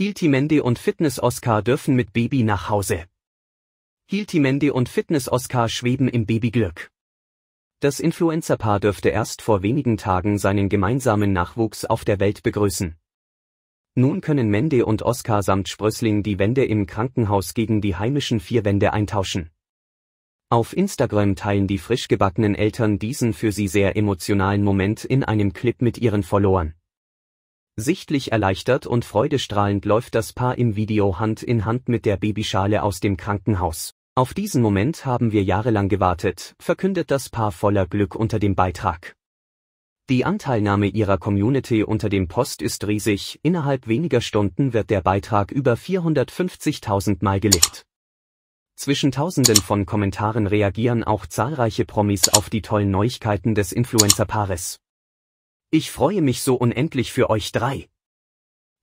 Hiltimende und Fitness Oscar dürfen mit Baby nach Hause. Hiltimende und Fitness Oscar schweben im Babyglück. Das Influencerpaar dürfte erst vor wenigen Tagen seinen gemeinsamen Nachwuchs auf der Welt begrüßen. Nun können Mende und Oscar samt Sprössling die Wände im Krankenhaus gegen die heimischen vier Wände eintauschen. Auf Instagram teilen die frisch gebackenen Eltern diesen für sie sehr emotionalen Moment in einem Clip mit ihren Followern. Sichtlich erleichtert und freudestrahlend läuft das Paar im Video Hand in Hand mit der Babyschale aus dem Krankenhaus. Auf diesen Moment haben wir jahrelang gewartet, verkündet das Paar voller Glück unter dem Beitrag. Die Anteilnahme ihrer Community unter dem Post ist riesig, innerhalb weniger Stunden wird der Beitrag über 450.000 Mal gelegt. Zwischen tausenden von Kommentaren reagieren auch zahlreiche Promis auf die tollen Neuigkeiten des Influencer-Paares. Ich freue mich so unendlich für euch drei.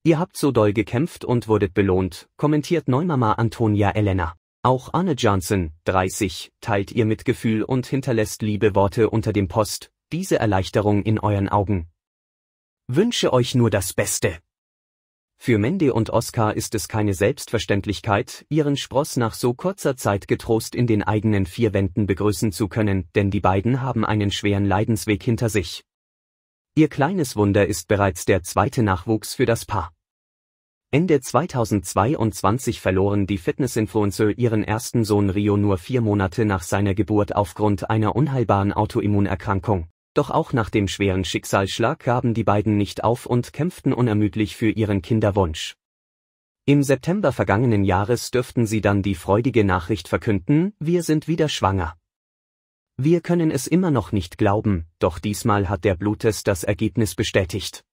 Ihr habt so doll gekämpft und wurdet belohnt, kommentiert Neumama Antonia Elena. Auch Anne Johnson, 30, teilt ihr Mitgefühl und hinterlässt liebe Worte unter dem Post, diese Erleichterung in euren Augen. Wünsche euch nur das Beste. Für Mende und Oscar ist es keine Selbstverständlichkeit, ihren Spross nach so kurzer Zeit getrost in den eigenen vier Wänden begrüßen zu können, denn die beiden haben einen schweren Leidensweg hinter sich. Ihr kleines Wunder ist bereits der zweite Nachwuchs für das Paar. Ende 2022 verloren die Fitnessinfluencer ihren ersten Sohn Rio nur vier Monate nach seiner Geburt aufgrund einer unheilbaren Autoimmunerkrankung. Doch auch nach dem schweren Schicksalsschlag gaben die beiden nicht auf und kämpften unermüdlich für ihren Kinderwunsch. Im September vergangenen Jahres dürften sie dann die freudige Nachricht verkünden, wir sind wieder schwanger. Wir können es immer noch nicht glauben, doch diesmal hat der Bluttest das Ergebnis bestätigt.